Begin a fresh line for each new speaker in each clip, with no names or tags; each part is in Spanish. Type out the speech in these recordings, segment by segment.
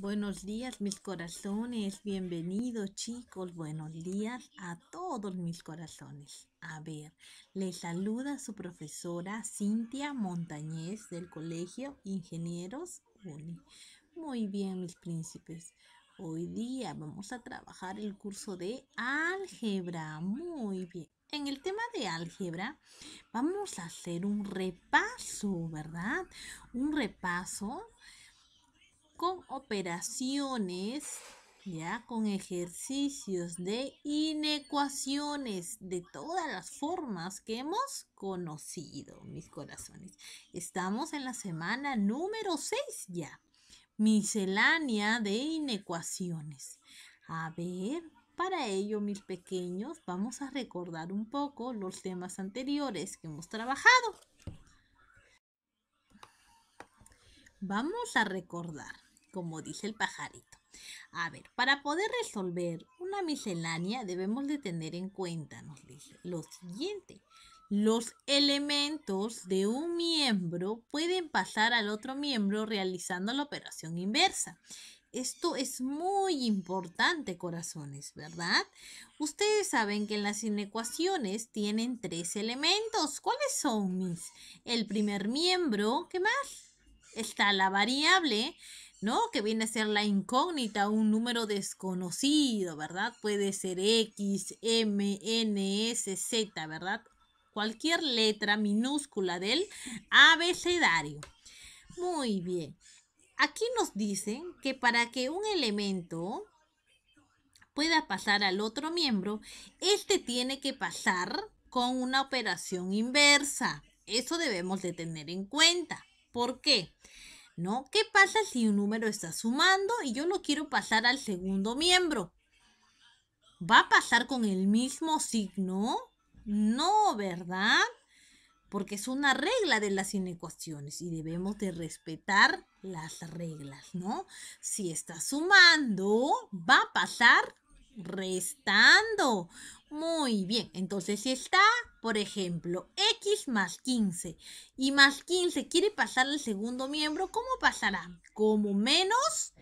Buenos días mis corazones, bienvenidos chicos, buenos días a todos mis corazones. A ver, les saluda su profesora Cintia Montañez del Colegio Ingenieros UNI. Muy bien mis príncipes, hoy día vamos a trabajar el curso de álgebra. Muy bien. En el tema de álgebra vamos a hacer un repaso, ¿verdad? Un repaso con operaciones, ya con ejercicios de inecuaciones de todas las formas que hemos conocido, mis corazones. Estamos en la semana número 6 ya. Miscelánea de inecuaciones. A ver, para ello, mis pequeños, vamos a recordar un poco los temas anteriores que hemos trabajado. Vamos a recordar como dice el pajarito. A ver, para poder resolver una miscelánea debemos de tener en cuenta, nos dice, lo siguiente. Los elementos de un miembro pueden pasar al otro miembro realizando la operación inversa. Esto es muy importante, corazones, ¿verdad? Ustedes saben que en las inecuaciones tienen tres elementos. ¿Cuáles son, mis? El primer miembro, ¿qué más? Está la variable ¿no? Que viene a ser la incógnita, un número desconocido, ¿verdad? Puede ser X, M, N, S, Z, ¿verdad? Cualquier letra minúscula del abecedario. Muy bien. Aquí nos dicen que para que un elemento pueda pasar al otro miembro, este tiene que pasar con una operación inversa. Eso debemos de tener en cuenta. ¿Por qué? ¿no? ¿Qué pasa si un número está sumando y yo no quiero pasar al segundo miembro? ¿Va a pasar con el mismo signo? No, ¿verdad? Porque es una regla de las inecuaciones y debemos de respetar las reglas, ¿no? Si está sumando, va a pasar restando. Muy bien, entonces si está por ejemplo, x más 15 y más 15 quiere pasar al segundo miembro, ¿cómo pasará? Como menos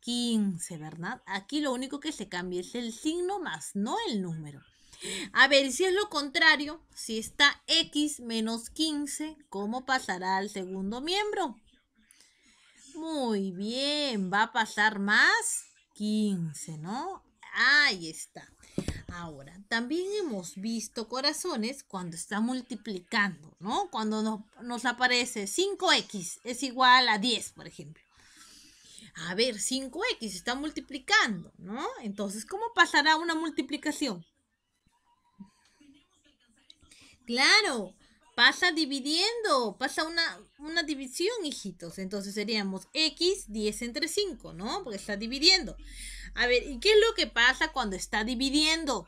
15, ¿verdad? Aquí lo único que se cambia es el signo más no el número. A ver, si es lo contrario, si está x menos 15, ¿cómo pasará al segundo miembro? Muy bien, va a pasar más 15, ¿no? Ahí está. Ahora, también hemos visto corazones cuando está multiplicando, ¿no? Cuando nos, aparece 5x es igual a 10, por ejemplo. A ver, 5x está multiplicando, ¿no? Entonces, ¿cómo pasará una multiplicación? Claro, pasa dividiendo, pasa una, una división, hijitos. Entonces seríamos x 10 entre 5, ¿no? Porque está dividiendo. A ver, ¿y qué es lo que pasa cuando está dividiendo?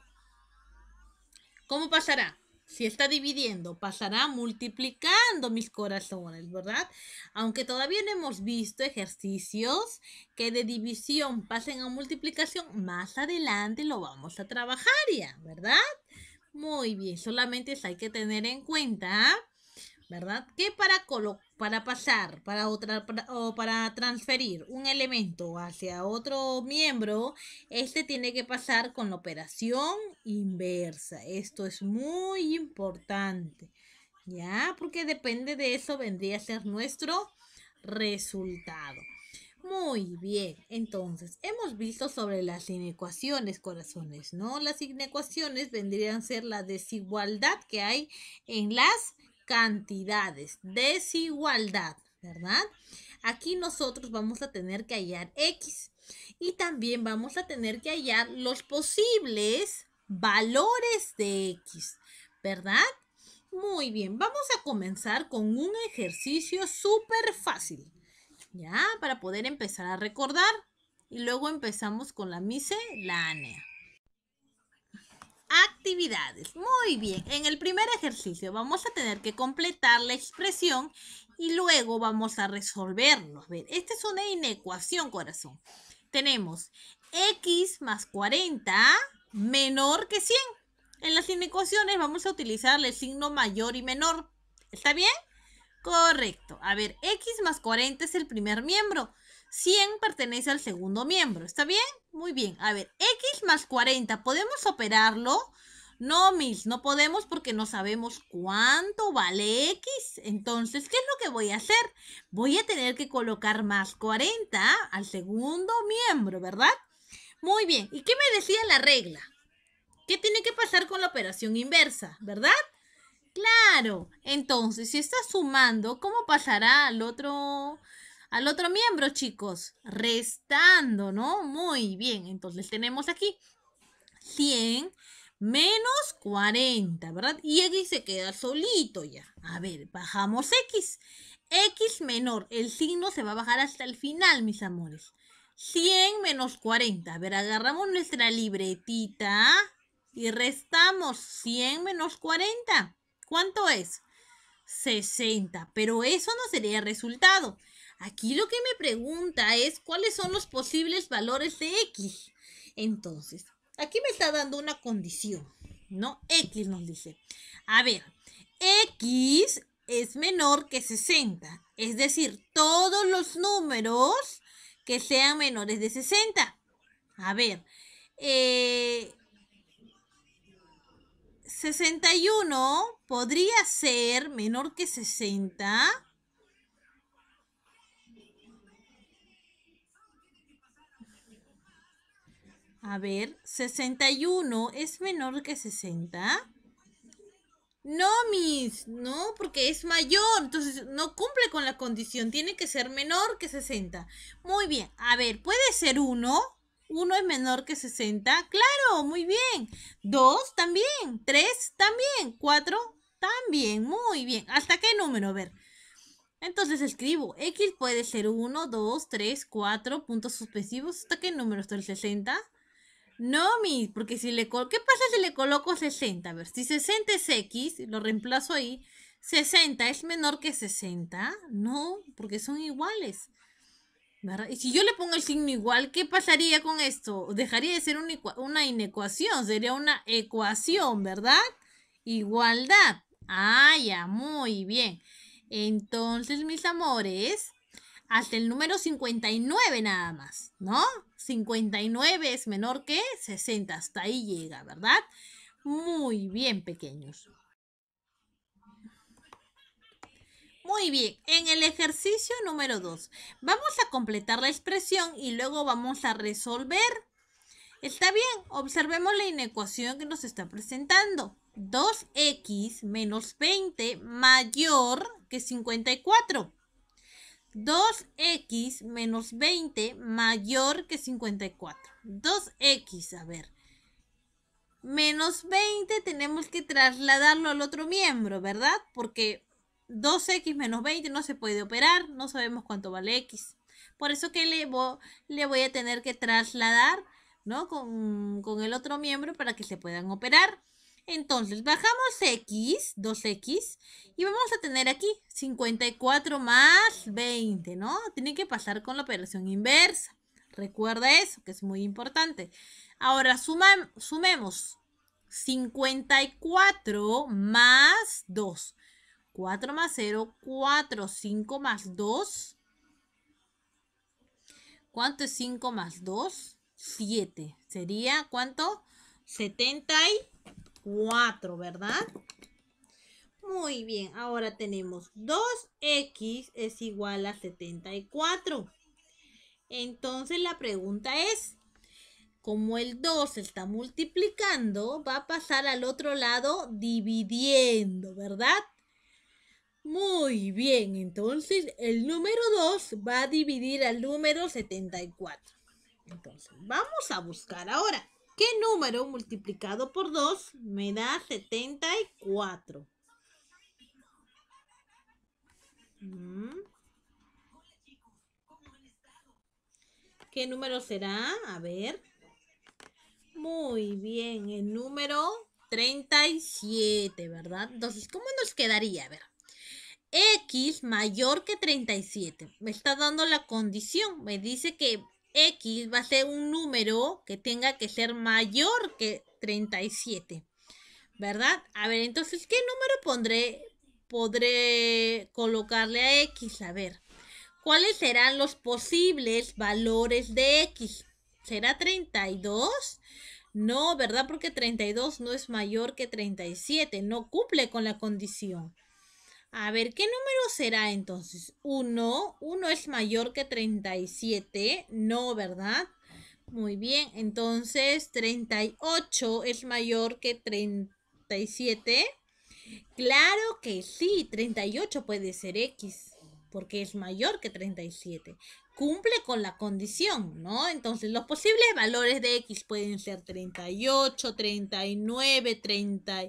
¿Cómo pasará? Si está dividiendo, pasará multiplicando mis corazones, ¿verdad? Aunque todavía no hemos visto ejercicios que de división pasen a multiplicación, más adelante lo vamos a trabajar ya, ¿verdad? Muy bien, solamente hay que tener en cuenta, ¿verdad? Que para, para pasar para otra, o para transferir un elemento hacia otro miembro, este tiene que pasar con la operación inversa. Esto es muy importante, ¿ya? Porque depende de eso vendría a ser nuestro resultado. Muy bien, entonces hemos visto sobre las inecuaciones, corazones, ¿no? Las inecuaciones vendrían a ser la desigualdad que hay en las cantidades. Desigualdad, ¿verdad? Aquí nosotros vamos a tener que hallar X y también vamos a tener que hallar los posibles valores de X, ¿verdad? Muy bien, vamos a comenzar con un ejercicio súper fácil. ¿ya? Para poder empezar a recordar. Y luego empezamos con la miscelánea. Actividades. Muy bien. En el primer ejercicio vamos a tener que completar la expresión y luego vamos a resolverlo. ver, esta es una inecuación, corazón. Tenemos x más 40 menor que 100. En las inecuaciones vamos a utilizar el signo mayor y menor. ¿Está bien? Correcto. A ver, X más 40 es el primer miembro. 100 pertenece al segundo miembro. ¿Está bien? Muy bien. A ver, X más 40, ¿podemos operarlo? No, miss, no podemos porque no sabemos cuánto vale X. Entonces, ¿qué es lo que voy a hacer? Voy a tener que colocar más 40 al segundo miembro, ¿verdad? Muy bien. ¿Y qué me decía la regla? ¿Qué tiene que pasar con la operación inversa, verdad? Claro, entonces, si estás sumando, ¿cómo pasará al otro, al otro miembro, chicos? Restando, ¿no? Muy bien, entonces tenemos aquí 100 menos 40, ¿verdad? Y X se queda solito ya. A ver, bajamos X. X menor, el signo se va a bajar hasta el final, mis amores. 100 menos 40. A ver, agarramos nuestra libretita y restamos 100 menos 40. ¿Cuánto es? 60. Pero eso no sería resultado. Aquí lo que me pregunta es cuáles son los posibles valores de X. Entonces, aquí me está dando una condición, ¿no? X nos dice. A ver, X es menor que 60. Es decir, todos los números que sean menores de 60. A ver, eh, 61 podría ser menor que 60. A ver, 61 es menor que 60. No, mis, no, porque es mayor, entonces no cumple con la condición, tiene que ser menor que 60. Muy bien, a ver, ¿puede ser 1? Uno es menor que 60. Claro, muy bien. Dos, también. Tres, también. Cuatro, también. Muy bien. ¿Hasta qué número? A ver. Entonces escribo, X puede ser 1, 2, 3, 4 puntos suspensivos. ¿Hasta qué número? está el 60? No, mi, porque si le... ¿Qué pasa si le coloco 60? A ver, si 60 es X, lo reemplazo ahí. 60 es menor que 60. No, porque son iguales. Y si yo le pongo el signo igual, ¿qué pasaría con esto? Dejaría de ser una, una inecuación, sería una ecuación, ¿verdad? Igualdad. Ah, ya, muy bien. Entonces, mis amores, hasta el número 59 nada más, ¿no? 59 es menor que 60, hasta ahí llega, ¿verdad? Muy bien, pequeños. Muy bien, en el ejercicio número 2 vamos a completar la expresión y luego vamos a resolver. Está bien, observemos la inecuación que nos está presentando. 2x menos 20 mayor que 54. 2x menos 20 mayor que 54. 2x, a ver. Menos 20 tenemos que trasladarlo al otro miembro, ¿verdad? Porque 2x menos 20 no se puede operar, no sabemos cuánto vale x. Por eso que le, le voy a tener que trasladar ¿no? Con, el otro miembro para que se puedan operar. Entonces, bajamos x, 2x, y vamos a tener aquí 54 más 20, ¿no? Tiene que pasar con la operación inversa. Recuerda eso, que es muy importante. Ahora, sumemos 54 más 2. 4 más 0, 4, 5 más 2. ¿Cuánto es 5 más 2? 7. Sería, ¿cuánto? 74, ¿verdad? Muy bien, ahora tenemos 2x es igual a 74. Entonces la pregunta es, como el 2 está multiplicando, va a pasar al otro lado dividiendo, ¿verdad? Muy bien, entonces el número 2 va a dividir al número 74. Entonces, vamos a buscar ahora. ¿Qué número multiplicado por 2 me da 74? Mm. ¿Qué número será? A ver. Muy bien, el número 37, ¿verdad? Entonces, ¿cómo nos quedaría? A ver x mayor que 37. Me está dando la condición. Me dice que x va a ser un número que tenga que ser mayor que 37. ¿Verdad? A ver, entonces, ¿qué número pondré? Podré colocarle a x. A ver, ¿cuáles serán los posibles valores de x? ¿Será 32? No, ¿verdad? Porque 32 no es mayor que 37. No cumple con la condición. A ver, ¿qué número será entonces? 1, 1 es mayor que 37, no, ¿verdad? Muy bien, entonces 38 es mayor que 37. Claro que sí, 38 puede ser X, porque es mayor que 37. Cumple con la condición, ¿no? Entonces, los posibles valores de X pueden ser 38, 39, 30,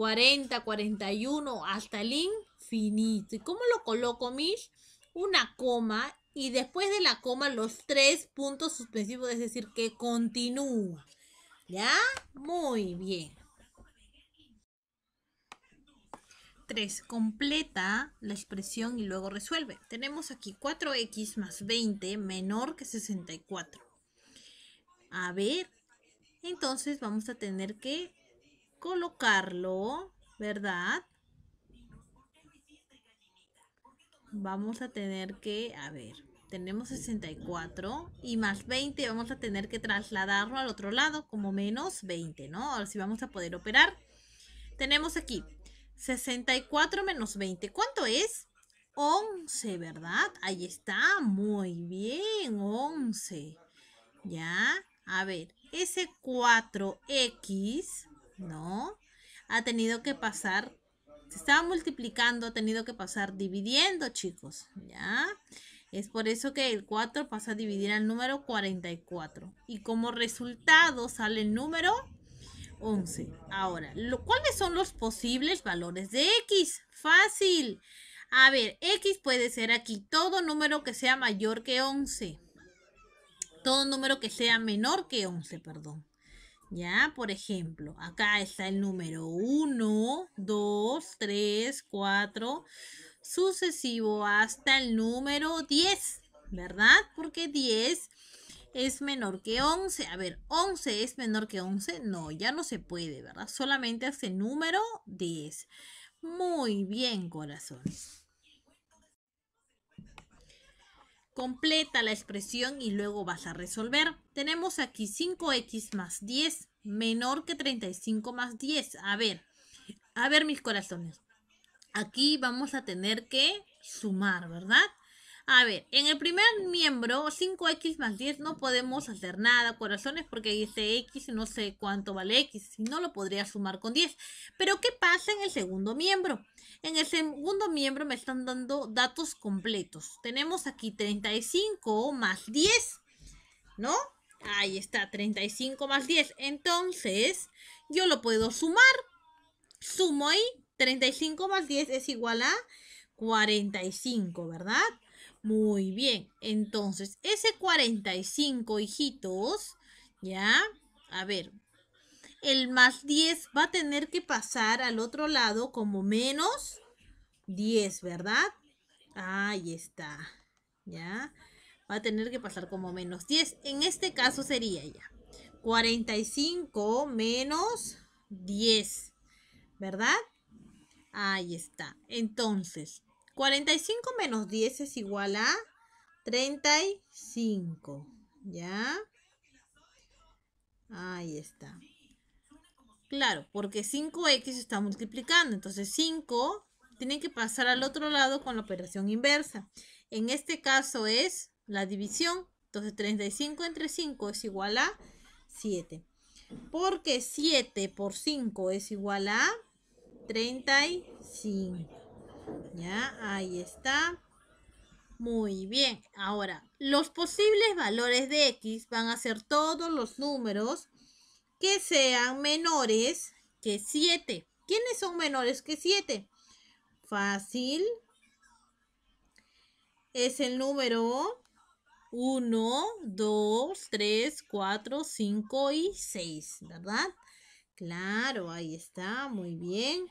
40, 41, hasta el infinito. ¿Y cómo lo coloco, Mish? Una coma y después de la coma los tres puntos suspensivos, es decir, que continúa. ¿Ya? Muy bien. 3. Completa la expresión y luego resuelve. Tenemos aquí 4x más 20 menor que 64. A ver, entonces vamos a tener que colocarlo, ¿verdad? Vamos a tener que, a ver, tenemos 64 y más 20 vamos a tener que trasladarlo al otro lado como menos 20, ¿no? Ahora sí vamos a poder operar. Tenemos aquí 64 menos 20, ¿cuánto es? 11, ¿verdad? Ahí está, muy bien, 11. Ya, a ver, ese 4x no, ha tenido que pasar, se estaba multiplicando, ha tenido que pasar dividiendo, chicos, ¿ya? Es por eso que el 4 pasa a dividir al número 44. Y como resultado sale el número 11. Ahora, ¿cuáles son los posibles valores de X? Fácil. A ver, X puede ser aquí todo número que sea mayor que 11. Todo número que sea menor que 11, perdón. ¿Ya? Por ejemplo, acá está el número 1, 2, 3, 4, sucesivo hasta el número 10, ¿verdad? Porque 10 es menor que 11. A ver, 11 es menor que 11. No, ya no se puede, ¿verdad? Solamente hace el número 10. Muy bien, corazones. Completa la expresión y luego vas a resolver. Tenemos aquí 5x más 10 menor que 35 más 10. A ver, a ver mis corazones. Aquí vamos a tener que sumar, ¿verdad? A ver, en el primer miembro, 5x más 10, no podemos hacer nada, corazones, porque dice x no sé cuánto vale x, si no lo podría sumar con 10. Pero, ¿qué pasa en el segundo miembro? En el segundo miembro me están dando datos completos. Tenemos aquí 35 más 10, ¿no? Ahí está, 35 más 10. Entonces, yo lo puedo sumar. Sumo ahí, 35 más 10 es igual a 45, ¿verdad? Muy bien, entonces ese 45, hijitos, ¿ya? A ver, el más 10 va a tener que pasar al otro lado como menos 10, ¿verdad? Ahí está, ¿ya? Va a tener que pasar como menos 10. En este caso sería ya 45 menos 10, ¿verdad? Ahí está. Entonces, 45 menos 10 es igual a 35. ¿Ya? Ahí está. Claro, porque 5x está multiplicando. Entonces 5 tiene que pasar al otro lado con la operación inversa. En este caso es la división. Entonces 35 entre 5 es igual a 7. Porque 7 por 5 es igual a 35. Ya, ahí está. Muy bien. Ahora, los posibles valores de x van a ser todos los números que sean menores que 7. ¿Quiénes son menores que 7? Fácil. Es el número 1, 2, 3, 4, 5 y 6, ¿verdad? Claro, ahí está, muy bien.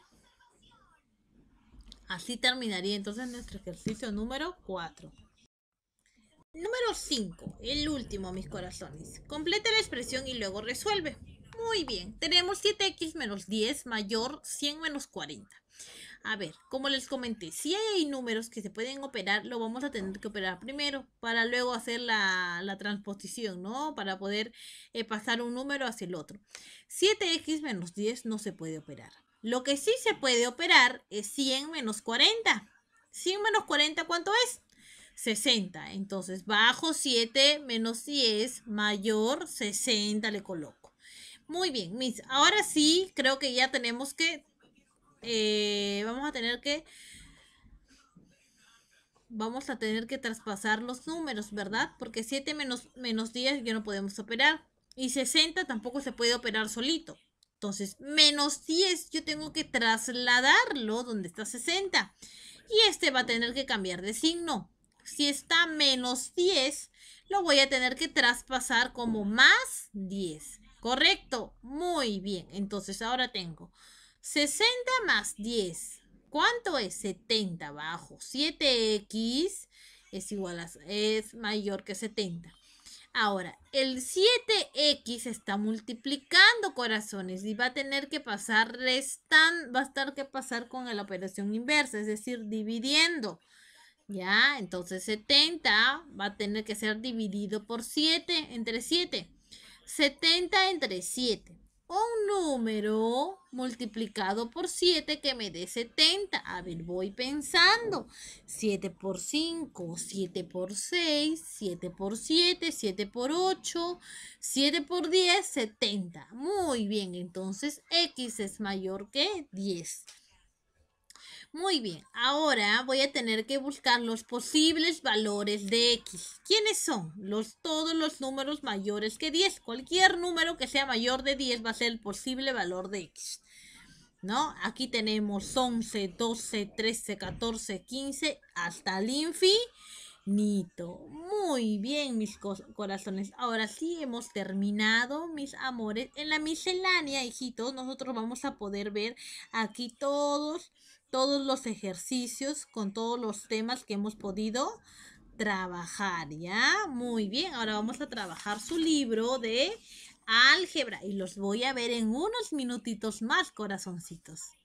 Así terminaría entonces nuestro ejercicio número 4. Número 5, el último, mis corazones. Completa la expresión y luego resuelve. Muy bien, tenemos 7x menos 10 mayor 100 menos 40. A ver, como les comenté, si hay números que se pueden operar, lo vamos a tener que operar primero para luego hacer la, transposición, ¿no? Para poder eh, pasar un número hacia el otro. 7x menos 10 no se puede operar. Lo que sí se puede operar es 100 menos 40. 100 menos 40, ¿cuánto es? 60. Entonces, bajo 7 menos 10 mayor 60 le coloco. Muy bien, mis. Ahora sí, creo que ya tenemos que... Eh, vamos a tener que... Vamos a tener que traspasar los números, ¿verdad? Porque 7 menos 10 ya no podemos operar. Y 60 tampoco se puede operar solito. Entonces, menos 10, yo tengo que trasladarlo donde está 60. Y este va a tener que cambiar de signo. Si está menos 10, lo voy a tener que traspasar como más 10. ¿Correcto? Muy bien. Entonces, ahora tengo 60 más 10. ¿Cuánto es? 70 bajo. 7x es igual a, es mayor que 70. Ahora, el 7x está multiplicando corazones y va a tener que pasar restando. va a estar que pasar con la operación inversa, es decir, dividiendo. ¿Ya? Entonces 70 va a tener que ser dividido por 7 entre 7. 70 entre 7 un número multiplicado por 7 que me dé 70. A ver, voy pensando. 7 por 5, 7 por 6, 7 por 7, 7 por 8, 7 por 10, 70. Muy bien, entonces X es mayor que 10. Muy bien, ahora voy a tener que buscar los posibles valores de X. ¿Quiénes son? Los, todos los números mayores que 10. Cualquier número que sea mayor de 10 va a ser el posible valor de X. ¿No? Aquí tenemos 11, 12, 13, 14, 15, hasta el infinito. Muy bien, mis corazones. Ahora sí hemos terminado, mis amores. En la miscelánea, hijitos, nosotros vamos a poder ver aquí todos todos los ejercicios con todos los temas que hemos podido trabajar, ¿ya? Muy bien, ahora vamos a trabajar su libro de álgebra y los voy a ver en unos minutitos más, corazoncitos.